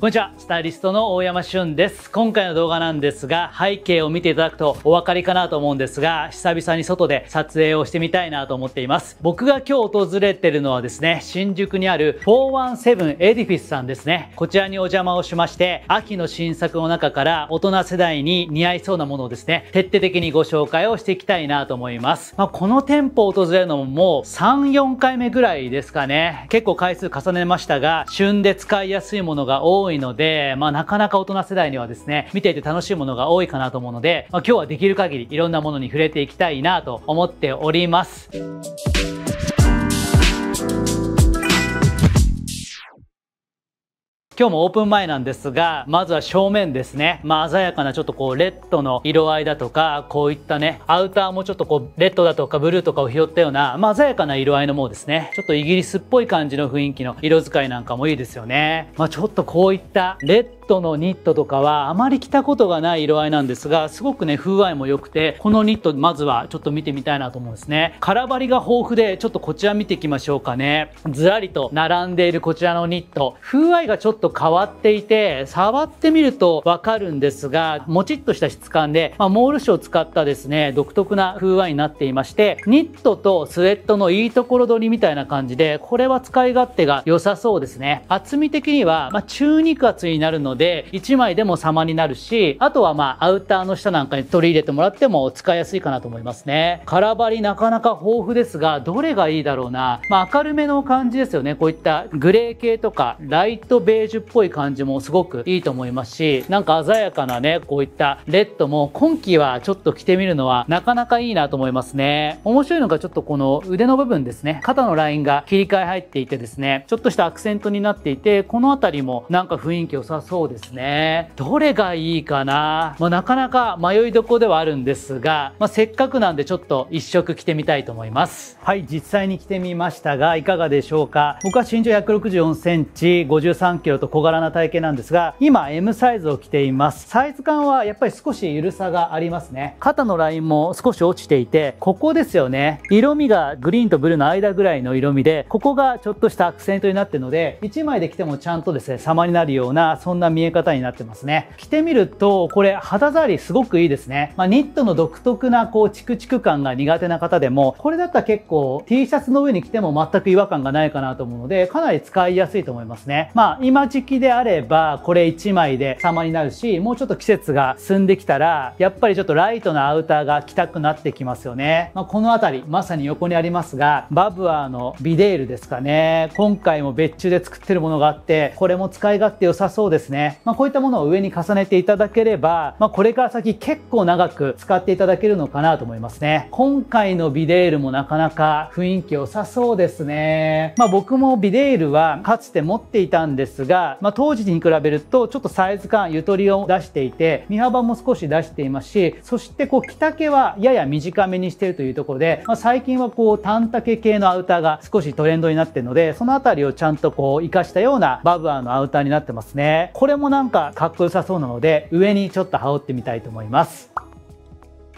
こんにちは、スタイリストの大山俊です。今回の動画なんですが、背景を見ていただくとお分かりかなと思うんですが、久々に外で撮影をしてみたいなと思っています。僕が今日訪れてるのはですね、新宿にある417エディフィスさんですね。こちらにお邪魔をしまして、秋の新作の中から大人世代に似合いそうなものをですね、徹底的にご紹介をしていきたいなと思います。まあ、この店舗を訪れるのももう3、4回目ぐらいですかね。結構回数重ねましたが、旬で使いやすいものが多い多いので、まあ、なかなか大人世代にはですね、見ていて楽しいものが多いかなと思うので、まあ、今日はできる限りいろんなものに触れていきたいなと思っております。今日もオープン前なんですがまずは正面ですねまあ鮮やかなちょっとこうレッドの色合いだとかこういったねアウターもちょっとこうレッドだとかブルーとかを拾ったようなまあ鮮やかな色合いのものですねちょっとイギリスっぽい感じの雰囲気の色使いなんかもいいですよねまあちょっとこういったレッドトのニットとかはあまり着たことがない色合いなんですがすごくね風合いも良くてこのニットまずはちょっと見てみたいなと思うんですね空張りが豊富でちょっとこちら見ていきましょうかねずらりと並んでいるこちらのニット風合いがちょっと変わっていて触ってみるとわかるんですがもちっとした質感で、まあ、モール紙を使ったですね独特な風合いになっていましてニットとスウェットのいいところ取りみたいな感じでこれは使い勝手が良さそうですね厚み的には、まあ、中肉厚になるので1枚でも様になるしあとはまあアウターの下なんかに取り入れてもらっても使いやすいかなと思いますねカラバリなかなか豊富ですがどれがいいだろうな、まあ、明るめの感じですよねこういったグレー系とかライトベージュっぽい感じもすごくいいと思いますしなんか鮮やかなねこういったレッドも今季はちょっと着てみるのはなかなかいいなと思いますね面白いのがちょっとこの腕の部分ですね肩のラインが切り替え入っていてですねちょっとしたアクセントになっていてこの辺りもなんか雰囲気良さそうですねどれがいいかな、まあ、なかなか迷いどこではあるんですが、まあ、せっかくなんでちょっと一色着てみたいと思いますはい実際に着てみましたがいかがでしょうか僕は身長1 6 4センチ5 3キロと小柄な体型なんですが今 M サイズを着ていますサイズ感はやっぱり少し緩さがありますね肩のラインも少し落ちていてここですよね色味がグリーンとブルーの間ぐらいの色味でここがちょっとしたアクセントになってるので1枚で着てもちゃんとですね様になるようなそんな見見え方になってますね着てみるとこれ肌触りすごくいいですね、まあ、ニットの独特なこうチクチク感が苦手な方でもこれだったら結構 T シャツの上に着ても全く違和感がないかなと思うのでかなり使いやすいと思いますねまあ今時期であればこれ1枚で様になるしもうちょっと季節が進んできたらやっぱりちょっとライトなアウターが着たくなってきますよね、まあ、この辺りまさに横にありますがバブアーのビデールですかね今回も別注で作ってるものがあってこれも使い勝手良さそうですねまあ、こういったものを上に重ねていただければ、まあ、これから先結構長く使っていただけるのかなと思いますね。今回のビデールもなかなか雰囲気良さそうですね。まあ、僕もビデールはかつて持っていたんですが、まあ、当時に比べるとちょっとサイズ感、ゆとりを出していて、身幅も少し出していますし、そしてこう着丈はやや短めにしているというところで、まあ、最近はこう短丈系のアウターが少しトレンドになってるので、そのあたりをちゃんとこう活かしたようなバブアーのアウターになってますね。これもなんかかっこよさそうなので上にちょっと羽織ってみたいと思います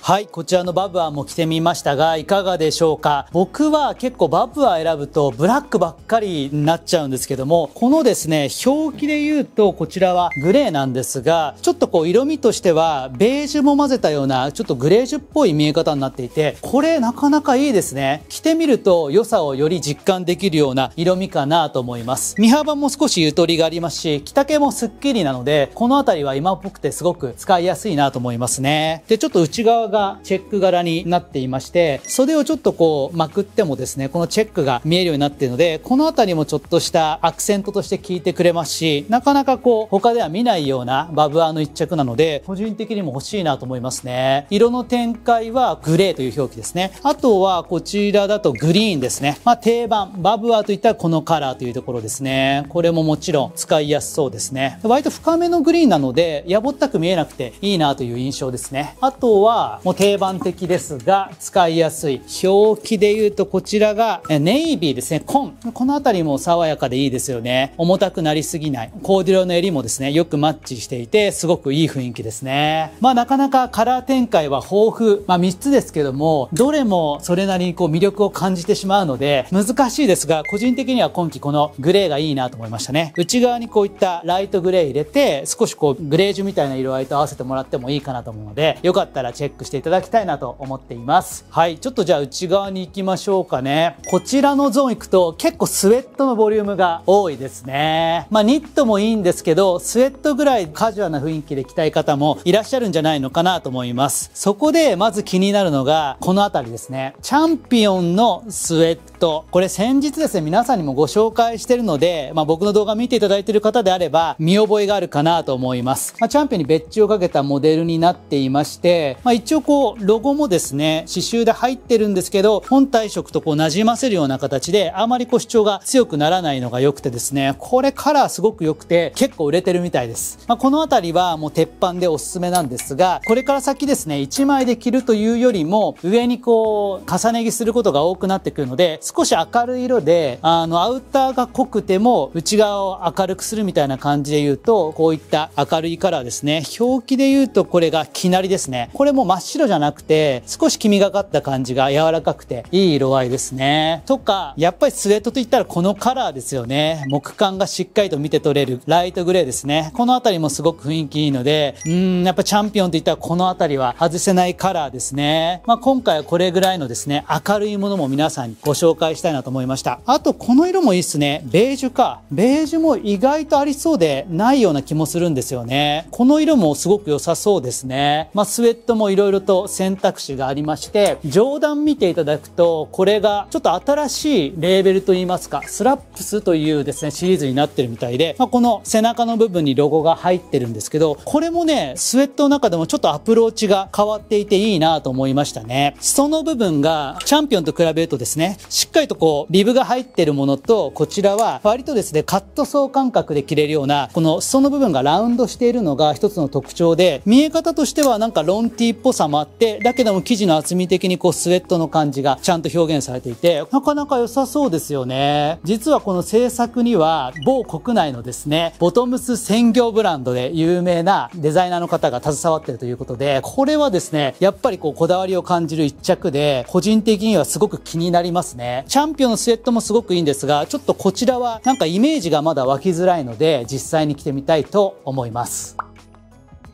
はいこちらのバブアも着てみましたがいかがでしょうか僕は結構バブア選ぶとブラックばっかりになっちゃうんですけどもこのですね表記で言うとこちらはグレーなんですがちょっとこう色味としてはベージュも混ぜたようなちょっとグレージュっぽい見え方になっていてこれなかなかいいですね着てみると良さをより実感できるような色味かなと思います身幅も少しゆとりがありますし着丈もすっきりなのでこの辺りは今っぽくてすごく使いやすいなと思いますねでちょっと内側がチェック柄になっていまして袖をちょっとこうまくってもですねこのチェックが見えるようになっているのでこの辺りもちょっとしたアクセントとして効いてくれますしなかなかこう他では見ないようなバブアーの一着なので個人的にも欲しいなと思いますね色の展開はグレーという表記ですねあとはこちらだとグリーンですねまあ、定番バブアーといったらこのカラーというところですねこれももちろん使いやすそうですね割と深めのグリーンなのでやぼったく見えなくていいなという印象ですねあとはもう定番的ですが使いやすい表記で言うとこちらがネイビーですね紺この辺りも爽やかでいいですよね重たくなりすぎないコーデュロイの襟もですねよくマッチしていてすごくいい雰囲気ですねまあなかなかカラー展開は豊富まあ3つですけどもどれもそれなりにこう魅力を感じてしまうので難しいですが個人的には今季このグレーがいいなと思いましたね内側にこういったライトグレー入れて少しこうグレージュみたいな色合いと合わせてもらってもいいかなと思うのでよかったらチェックしてしていただきたいなと思っていますはいちょっとじゃあ内側に行きましょうかねこちらのゾーン行くと結構スウェットのボリュームが多いですねまあニットもいいんですけどスウェットぐらいカジュアルな雰囲気で着たい方もいらっしゃるんじゃないのかなと思いますそこでまず気になるのがこの辺りですねチャンピオンのスウェットこれ先日ですね皆さんにもご紹介してるので、まあ、僕の動画見ていただいてる方であれば見覚えがあるかなと思います、まあ、チャンピオンに別注をかけたモデルになっていまして、まあ、一応応こうロゴもですね刺繍で入ってるんですけど本体色とこう馴染ませるような形であまりこう主張が強くならないのが良くてですねこれカラーすごく良くて結構売れてるみたいです、まあ、この辺りはもう鉄板でおすすめなんですがこれから先ですね1枚で着るというよりも上にこう重ね着することが多くなってくるので少し明るい色であのアウターが濃くても内側を明るくするみたいな感じで言うとこういった明るいカラーですね表記で言うとこれがきなりですねこれも真っ白じゃなくて、少し黄みがかった感じが柔らかくて、いい色合いですね。とか、やっぱりスウェットといったらこのカラーですよね。木感がしっかりと見て取れる、ライトグレーですね。この辺りもすごく雰囲気いいので、うん、やっぱチャンピオンといったらこの辺りは外せないカラーですね。まあ、今回はこれぐらいのですね、明るいものも皆さんにご紹介したいなと思いました。あと、この色もいいっすね。ベージュか。ベージュも意外とありそうでないような気もするんですよね。この色もすごく良さそうですね。まあ、スウェットも色々ろいと選択肢がありまして上段見ていただくとこれがちょっと新しいレーベルといいますかスラップスというですねシリーズになってるみたいで、まあ、この背中の部分にロゴが入ってるんですけどこれもねスウェットの中でもちょっとアプローチが変わっていていいなと思いましたねその部分がチャンピオンと比べるとですねしっかりとこうリブが入ってるものとこちらは割とですねカットソー感覚で着れるようなこの裾の部分がラウンドしているのが一つの特徴で見え方としてはなんかロンティーっぽささもあって、だけども生地の厚み的にこうスウェットの感じがちゃんと表現されていて、なかなか良さそうですよね。実はこの制作には某国内のですね、ボトムス専業ブランドで有名なデザイナーの方が携わってるということで、これはですね、やっぱりこうこだわりを感じる一着で、個人的にはすごく気になりますね。チャンピオンのスウェットもすごくいいんですが、ちょっとこちらはなんかイメージがまだ湧きづらいので、実際に着てみたいと思います。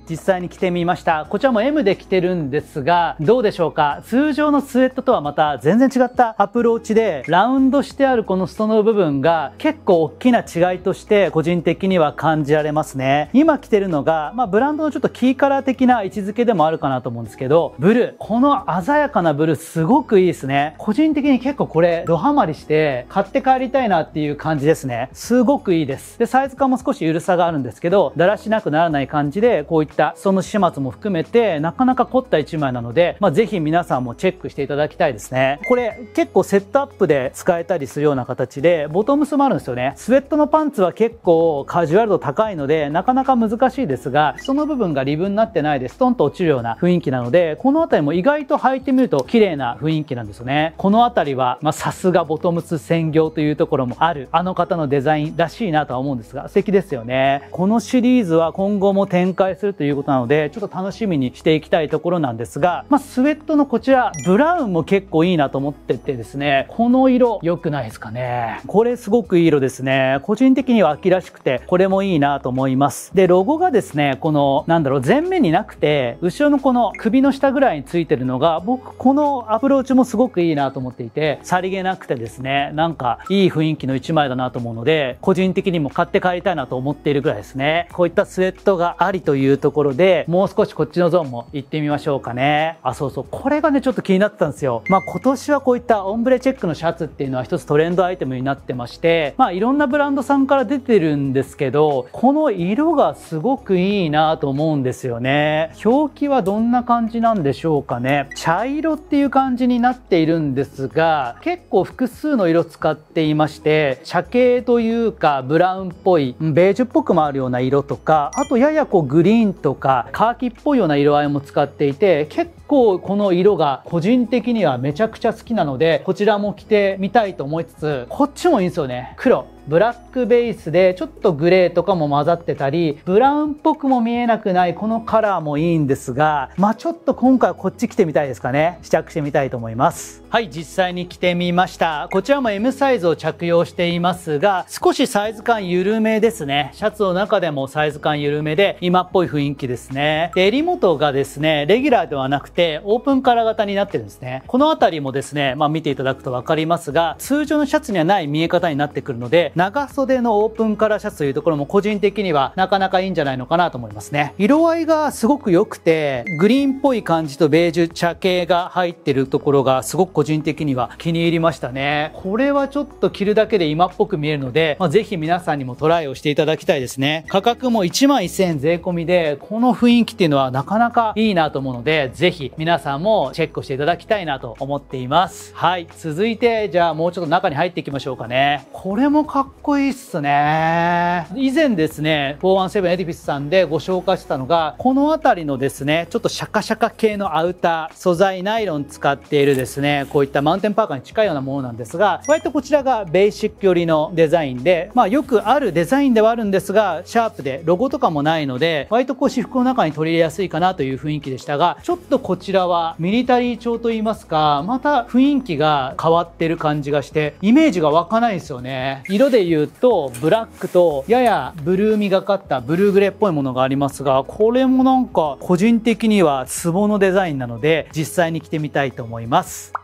実際に着てみましたこちらも M で着てるんですがどうでしょうか通常のスウェットとはまた全然違ったアプローチでラウンドしてあるこのストの部分が結構大きな違いとして個人的には感じられますね今着てるのが、まあ、ブランドのちょっとキーカラー的な位置づけでもあるかなと思うんですけどブルーこの鮮やかなブルーすごくいいですね個人的に結構これドハマりして買って帰りたいなっていう感じですねすごくいいですでサイズ感も少し緩さがあるんですけどだらしなくならない感じでこういったったその始末も含めてなかなか凝った1枚なので、まあ、ぜひ皆さんもチェックしていただきたいですねこれ結構セットアップで使えたりするような形でボトムスもあるんですよねスウェットのパンツは結構カジュアル度高いのでなかなか難しいですがその部分がリブになってないでストンと落ちるような雰囲気なのでこの辺りも意外と履いてみると綺麗な雰囲気なんですよねこの辺りはさすがボトムス専業というところもあるあの方のデザインらしいなとは思うんですが素敵ですよねこのシリーズは今後も展開するということなのでちょっと楽しみにしていきたいところなんですが、まあ、スウェットのこちらブラウンも結構いいなと思っててですねこの色良くないですかねこれすごくいい色ですね個人的には秋らしくてこれもいいなと思いますでロゴがですねこのなんだろう前面になくて後ろのこの首の下ぐらいについてるのが僕このアプローチもすごくいいなと思っていてさりげなくてですねなんかいい雰囲気の1枚だなと思うので個人的にも買って帰りたいなと思っているぐらいですねこういったスウェットがありというところころで、もう少しこっちのゾーンも行ってみましょうかね。あ、そうそう。これがね、ちょっと気になってたんですよ。まあ今年はこういったオンブレチェックのシャツっていうのは一つトレンドアイテムになってまして、まあいろんなブランドさんから出てるんですけど、この色がすごくいいなと思うんですよね。表記はどんな感じなんでしょうかね。茶色っていう感じになっているんですが、結構複数の色使っていまして、茶系というかブラウンっぽい、ベージュっぽくもあるような色とか、あとややこうグリーンととかカーキっぽいような色合いも使っていて結構この色が個人的にはめちゃくちゃ好きなのでこちらも着てみたいと思いつつこっちもいいんですよね黒ブラックベースでちょっとグレーとかも混ざってたりブラウンっぽくも見えなくないこのカラーもいいんですがまあちょっと今回はこっち来てみたいですかね試着してみたいと思いますはい実際に着てみましたこちらも M サイズを着用していますが少しサイズ感緩めですねシャツの中でもサイズ感緩めで今っぽい雰囲気ですねで襟元がですねレギュラーではなくてオープンカラー型になってるんですねこの辺りもですねまあ見ていただくと分かりますが通常のシャツにはない見え方になってくるので長袖のオープンカラーシャツというところも個人的にはなかなかいいんじゃないのかなと思いますね色合いがすごく良くてグリーンっぽい感じとベージュ茶系が入ってるところがすごく個人的には気に入りましたねこれはちょっと着るだけで今っぽく見えるので、まあ、ぜひ皆さんにもトライをしていただきたいですね価格も1万1000円税込みでこの雰囲気っていうのはなかなかいいなと思うのでぜひ皆さんもチェックしていただきたいなと思っていますはい続いてじゃあもうちょっと中に入っていきましょうかねこれもかっっこいいっすね。以前ですね、417エディフィスさんでご紹介したのが、この辺りのですね、ちょっとシャカシャカ系のアウター、素材ナイロン使っているですね、こういったマウンテンパーカーに近いようなものなんですが、割とこちらがベーシック寄りのデザインで、まあよくあるデザインではあるんですが、シャープでロゴとかもないので、割とこう私服の中に取り入れやすいかなという雰囲気でしたが、ちょっとこちらはミリタリー調といいますか、また雰囲気が変わってる感じがして、イメージが湧かないですよね。色で言うとブラックとややブルーみがかったブルーグレーっぽいものがありますがこれもなんか個人的にはツボのデザインなので実際に着てみたいと思います。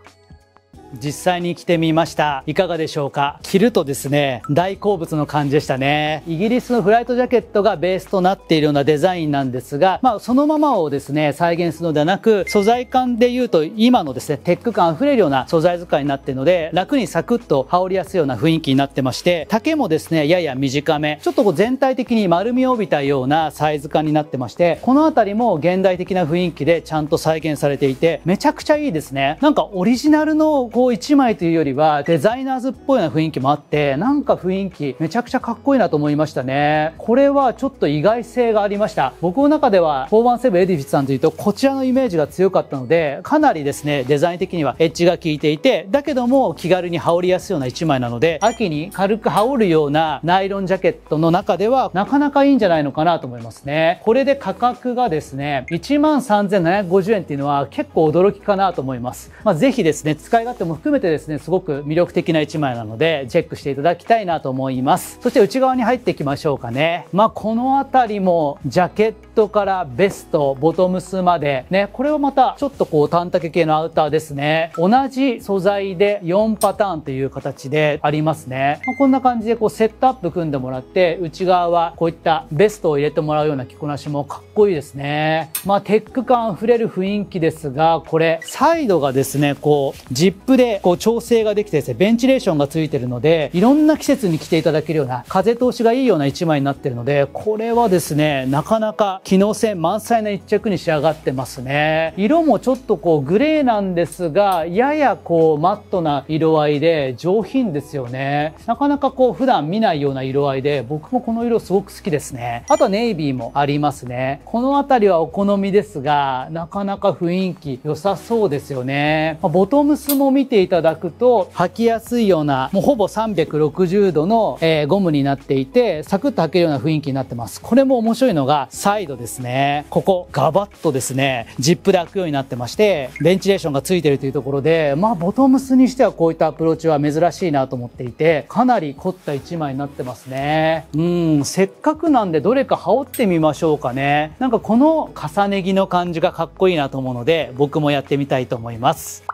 実際に着てみましたいかがでしょうか着るとですね大好物の感じでしたねイギリスのフライトジャケットがベースとなっているようなデザインなんですが、まあ、そのままをですね再現するのではなく素材感でいうと今のですねテック感あふれるような素材使いになっているので楽にサクッと羽織りやすいような雰囲気になってまして丈もですねやや短めちょっとこう全体的に丸みを帯びたようなサイズ感になってましてこの辺りも現代的な雰囲気でちゃんと再現されていてめちゃくちゃいいですねなんかオリジナルのこうこう1枚というよりはデザイナーズっぽいような雰囲気もあってなんか雰囲気めちゃくちゃかっこいいなと思いましたねこれはちょっと意外性がありました僕の中では417エディフィスさんというとこちらのイメージが強かったのでかなりですねデザイン的にはエッジが効いていてだけども気軽に羽織りやすいような1枚なので秋に軽く羽織るようなナイロンジャケットの中ではなかなかいいんじゃないのかなと思いますねこれで価格がですね1 3750円っていうのは結構驚きかなと思います、まあ、ぜひですね使い勝手もも含めてですねすごく魅力的な1枚なのでチェックしていただきたいなと思いますそして内側に入っていきましょうかねまあこの辺りもジャケットからベストボトムスまでねこれはまたちょっとこう短丈系のアウターですね同じ素材で4パターンという形でありますね、まあ、こんな感じでこうセットアップ組んでもらって内側はこういったベストを入れてもらうような着こなしもかっこいいですねまあテック感あふれる雰囲気ですがこれサイドがですねこうジップでこう調整ができてですね、ベンチレーションがついてるので、いろんな季節に着ていただけるような、風通しがいいような1枚になってるので、これはですね、なかなか機能性満載な一着に仕上がってますね。色もちょっとこうグレーなんですが、ややこうマットな色合いで上品ですよね。なかなかこう普段見ないような色合いで、僕もこの色すごく好きですね。あとはネイビーもありますね。この辺りはお好みですが、なかなか雰囲気良さそうですよね。まあ、ボトムスも見てていただくと履きやすいようなもうほぼ360度の、えー、ゴムになっていてサクッと履けるような雰囲気になってますこれも面白いのがサイドですねここガバッとですねジップで開くようになってましてベンチレーションがついてるというところでまあボトムスにしてはこういったアプローチは珍しいなと思っていてかなり凝った1枚になってますねうんせっかくなんでどれか羽織ってみましょうかねなんかこの重ね着の感じがかっこいいなと思うので僕もやってみたいと思います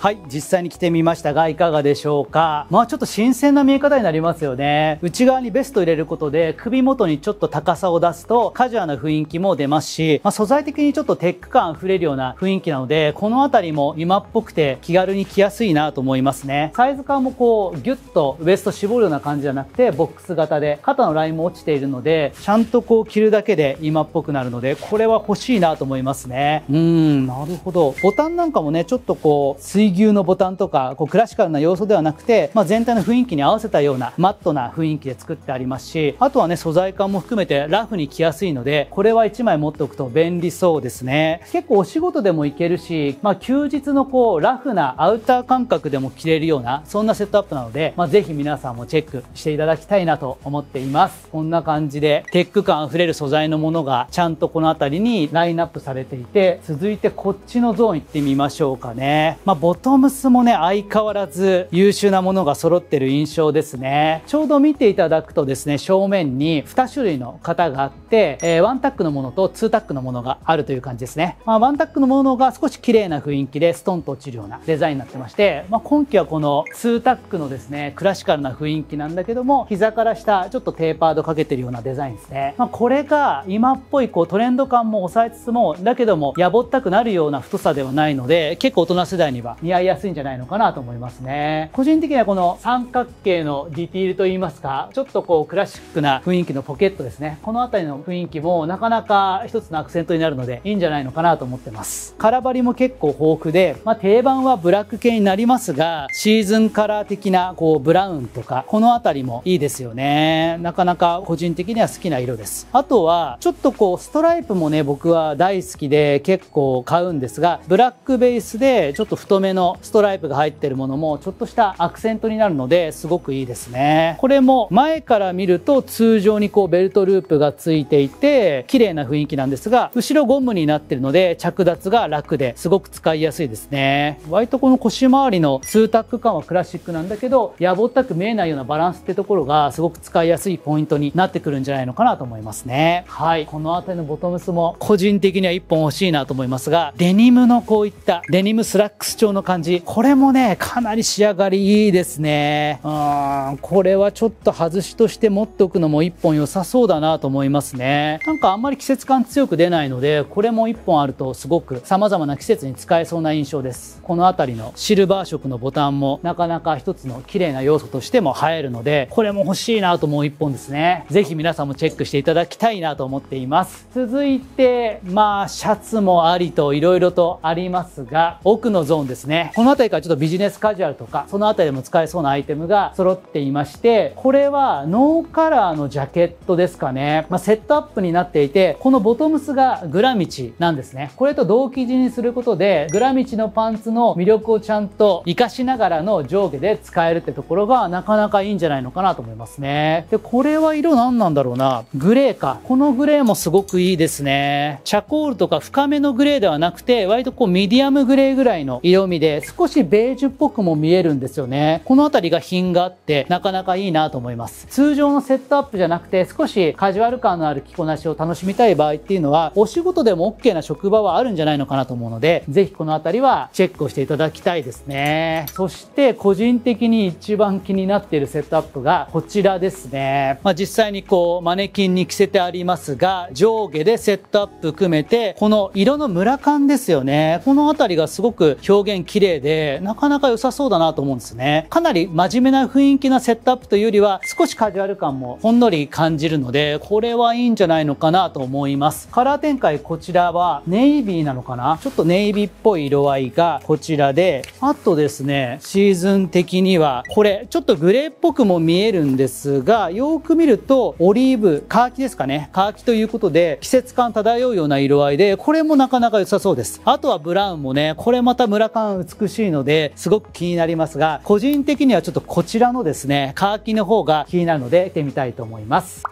はい実際に着てみましたがいかがでしょうかまあちょっと新鮮な見え方になりますよね内側にベスト入れることで首元にちょっと高さを出すとカジュアルな雰囲気も出ますし、まあ、素材的にちょっとテック感溢れるような雰囲気なのでこの辺りも今っぽくて気軽に着やすいなと思いますねサイズ感もこうギュッとウエスト絞るような感じじゃなくてボックス型で肩のラインも落ちているのでちゃんとこう着るだけで今っぽくなるのでこれは欲しいなと思いますねうんなるほどボタンなんかもねちょっとこう水牛のボタンとかこうクラシカルな要素ではなくて、まあ、全体の雰囲気に合わせたようなマットな雰囲気で作ってありますしあとはね素材感も含めてラフに着やすいのでこれは1枚持っておくと便利そうですね結構お仕事でもいけるし、まあ、休日のこうラフなアウター感覚でも着れるようなそんなセットアップなので、まあ、ぜひ皆さんもチェックしていただきたいなと思っていますこんな感じでテック感あふれる素材のものがちゃんとこの辺りにラインナップされていて続いてこっちのゾーン行ってみましょうかね、まあトムスもね相変わらず優秀なものが揃ってる印象ですねちょうど見ていただくとですね正面に2種類の型があって、えー、1タックのものと2タックのものがあるという感じですね、まあ、1タックのものが少し綺麗な雰囲気でストンと落ちるようなデザインになってまして、まあ、今季はこの2タックのですねクラシカルな雰囲気なんだけども膝から下ちょっとテーパードかけてるようなデザインですね、まあ、これが今っぽいこうトレンド感も抑えつつもだけどもやぼったくなるような太さではないので結構大人世代には似似合いやすいんじゃないのかなと思いますね。個人的にはこの三角形のディティールといいますか、ちょっとこうクラシックな雰囲気のポケットですね。この辺りの雰囲気もなかなか一つのアクセントになるのでいいんじゃないのかなと思ってます。カラバリも結構豊富で、まあ、定番はブラック系になりますが、シーズンカラー的なこうブラウンとか、この辺りもいいですよね。なかなか個人的には好きな色です。あとは、ちょっとこうストライプもね、僕は大好きで結構買うんですが、ブラックベースでちょっと太めののストライプが入ってるものもちょっとしたアクセントになるのですごくいいですねこれも前から見ると通常にこうベルトループがついていて綺麗な雰囲気なんですが後ろゴムになってるので着脱が楽ですごく使いやすいですね割とこの腰回りのツータック感はクラシックなんだけどやぼったく見えないようなバランスってところがすごく使いやすいポイントになってくるんじゃないのかなと思いますねはいこの辺りのボトムスも個人的には1本欲しいなと思いますがデニムのこういったデニムスラックス調の感じ。これもね、かなり仕上がりいいですね。うーん、これはちょっと外しとして持っておくのも1本良さそうだなと思いますね。なんかあんまり季節感強く出ないので、これも1本あるとすごく様々な季節に使えそうな印象です。この辺りのシルバー色のボタンもなかなか一つの綺麗な要素としても映えるので、これも欲しいなと思う1本ですね。ぜひ皆さんもチェックしていただきたいなと思っています。続いて、まあ、シャツもありと色々とありますが、奥のゾーンですね。ね。この辺りからちょっとビジネスカジュアルとか、その辺りでも使えそうなアイテムが揃っていまして、これはノーカラーのジャケットですかね。まあ、セットアップになっていて、このボトムスがグラミチなんですね。これと同期地にすることで、グラミチのパンツの魅力をちゃんと活かしながらの上下で使えるってところがなかなかいいんじゃないのかなと思いますね。で、これは色何なんだろうな。グレーか。このグレーもすごくいいですね。チャコールとか深めのグレーではなくて、割とこうミディアムグレーぐらいの色味で少しベージュっぽくも見えるんですよねこの辺りが品があってなかなかいいなと思います通常のセットアップじゃなくて少しカジュアル感のある着こなしを楽しみたい場合っていうのはお仕事でも OK な職場はあるんじゃないのかなと思うのでぜひこの辺りはチェックをしていただきたいですねそして個人的に一番気になっているセットアップがこちらですね、まあ、実際にこうマネキンに着せてありますが上下でセットアップ含めてこの色のムラ感ですよねこの辺りがすごく表現綺麗でなかなか良さそうだなと思うんですねかなり真面目な雰囲気なセットアップというよりは少しカジュアル感もほんのり感じるのでこれはいいんじゃないのかなと思いますカラー展開こちらはネイビーなのかなちょっとネイビーっぽい色合いがこちらであとですねシーズン的にはこれちょっとグレーっぽくも見えるんですがよく見るとオリーブカーキですかねカーキということで季節感漂うような色合いでこれもなかなか良さそうですあとはブラウンもねこれまた村感美しいのですごく気になりますが個人的にはちょっとこちらのですねカーキの方が気になるので着てみたいと思います。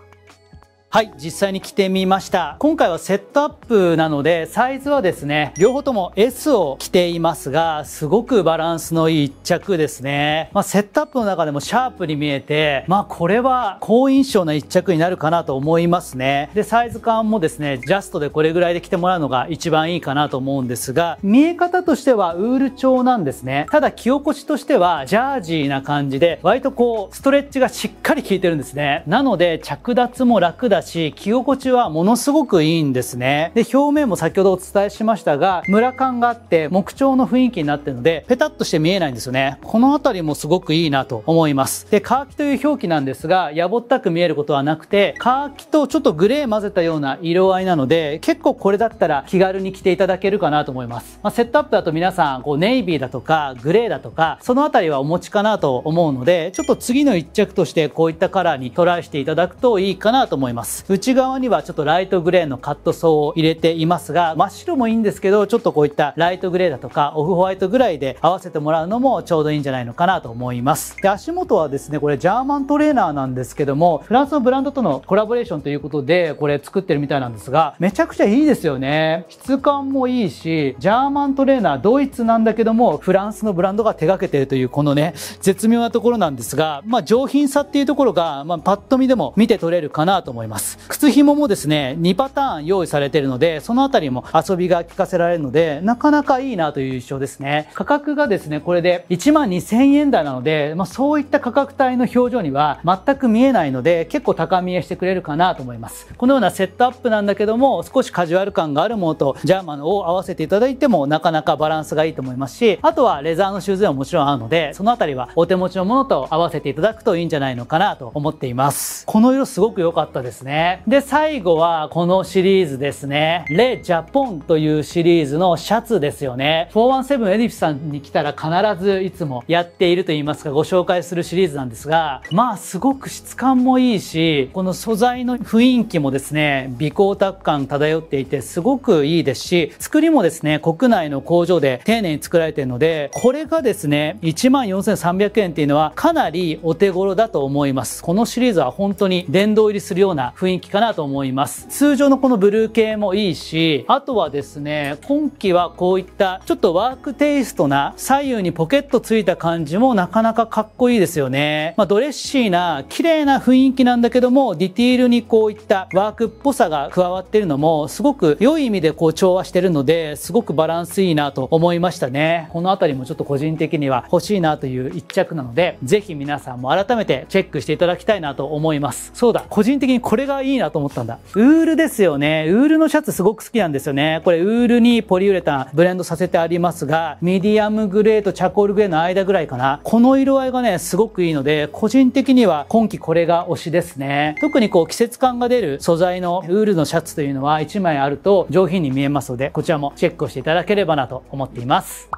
はい、実際に着てみました。今回はセットアップなので、サイズはですね、両方とも S を着ていますが、すごくバランスのいい一着ですね。まあ、セットアップの中でもシャープに見えて、まあ、これは好印象な一着になるかなと思いますね。で、サイズ感もですね、ジャストでこれぐらいで着てもらうのが一番いいかなと思うんですが、見え方としてはウール調なんですね。ただ、着心地としてはジャージーな感じで、割とこう、ストレッチがしっかり効いてるんですね。なので、着脱も楽だだし、着心地はものすごくいいんですね。で、表面も先ほどお伝えしましたが、ムラ感があって木調の雰囲気になってるので、ペタッとして見えないんですよね。この辺りもすごくいいなと思います。で、乾きという表記なんですが、やぼったく見えることはなくて、乾きとちょっとグレー混ぜたような色合いなので、結構これだったら気軽に着ていただけるかなと思います。まあ、セットアップだと皆さん、こうネイビーだとか、グレーだとか、その辺りはお持ちかなと思うので、ちょっと次の1着としてこういったカラーにトライしていただくといいかなと思います。ます内側にはちょっとライトグレーのカットソーを入れていますが真っ白もいいんですけどちょっとこういったライトグレーだとかオフホワイトぐらいで合わせてもらうのもちょうどいいんじゃないのかなと思いますで足元はですねこれジャーマントレーナーなんですけどもフランスのブランドとのコラボレーションということでこれ作ってるみたいなんですがめちゃくちゃいいですよね質感もいいしジャーマントレーナードイツなんだけどもフランスのブランドが手がけてるというこのね絶妙なところなんですがまあ、上品さっていうところが、まあ、パッと見でも見て取れるかなと思いますます靴紐もですね2パターン用意されているのでそのあたりも遊びが効かせられるのでなかなかいいなという印象ですね価格がですねこれで1万2000円台なので、まあ、そういった価格帯の表情には全く見えないので結構高見えしてくれるかなと思いますこのようなセットアップなんだけども少しカジュアル感があるものとジャーマンを合わせていただいてもなかなかバランスがいいと思いますしあとはレザーのシューズはもちろん合うのでそのあたりはお手持ちのものと合わせていただくといいんじゃないのかなと思っていますこの色すごく良かったですねね。で、最後はこのシリーズですね。レ・ジャポンというシリーズのシャツですよね。417エディフさんに来たら必ずいつもやっていると言いますかご紹介するシリーズなんですが、まあすごく質感もいいし、この素材の雰囲気もですね、微光沢感漂っていてすごくいいですし、作りもですね、国内の工場で丁寧に作られているので、これがですね、14,300円っていうのはかなりお手頃だと思います。このシリーズは本当に殿堂入りするような雰囲気かなと思います。通常のこのブルー系もいいし、あとはですね、今季はこういったちょっとワークテイストな左右にポケットついた感じもなかなかかっこいいですよね。まあ、ドレッシーな綺麗な雰囲気なんだけども、ディティールにこういったワークっぽさが加わってるのも、すごく良い意味でこう調和してるので、すごくバランスいいなと思いましたね。この辺りもちょっと個人的には欲しいなという一着なので、ぜひ皆さんも改めてチェックしていただきたいなと思います。そうだ、個人的にこれがいいなと思ったんだ。ウールですよね。ウールのシャツすごく好きなんですよね。これウールにポリウレタンブレンドさせてありますが、ミディアムグレーとチャコールグレーの間ぐらいかな。この色合いがね、すごくいいので、個人的には今季これが推しですね。特にこう季節感が出る素材のウールのシャツというのは1枚あると上品に見えますので、こちらもチェックをしていただければなと思っています。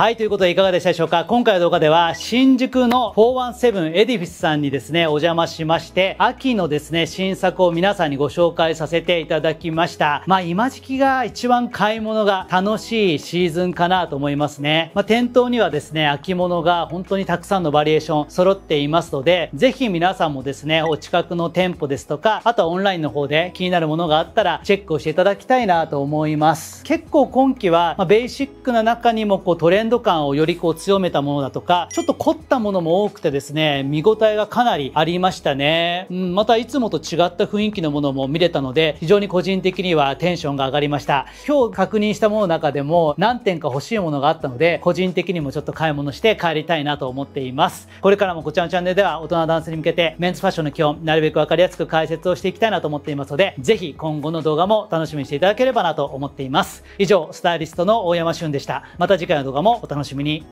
はい、ということでいかがでしたでしょうか今回の動画では新宿の417エディフィスさんにですね、お邪魔しまして、秋のですね、新作を皆さんにご紹介させていただきました。まあ今時期が一番買い物が楽しいシーズンかなと思いますね。まあ、店頭にはですね、秋物が本当にたくさんのバリエーション揃っていますので、ぜひ皆さんもですね、お近くの店舗ですとか、あとはオンラインの方で気になるものがあったらチェックをしていただきたいなと思います。結構今季は、まあ、ベーシックな中にもこうトレンドド感をよりこう強めたものだとか、ちょっと凝ったものも多くてですね、見応えがかなりありましたね。うん、またいつもと違った雰囲気のものも見れたので、非常に個人的にはテンションが上がりました。今日確認したものの中でも何点か欲しいものがあったので、個人的にもちょっと買い物して帰りたいなと思っています。これからもこちらのチャンネルでは大人男性に向けてメンズファッションの基本、なるべくわかりやすく解説をしていきたいなと思っていますので、ぜひ今後の動画も楽しみにしていただければなと思っています。以上、スタイリストの大山俊でした。また次回の動画もお楽しみに。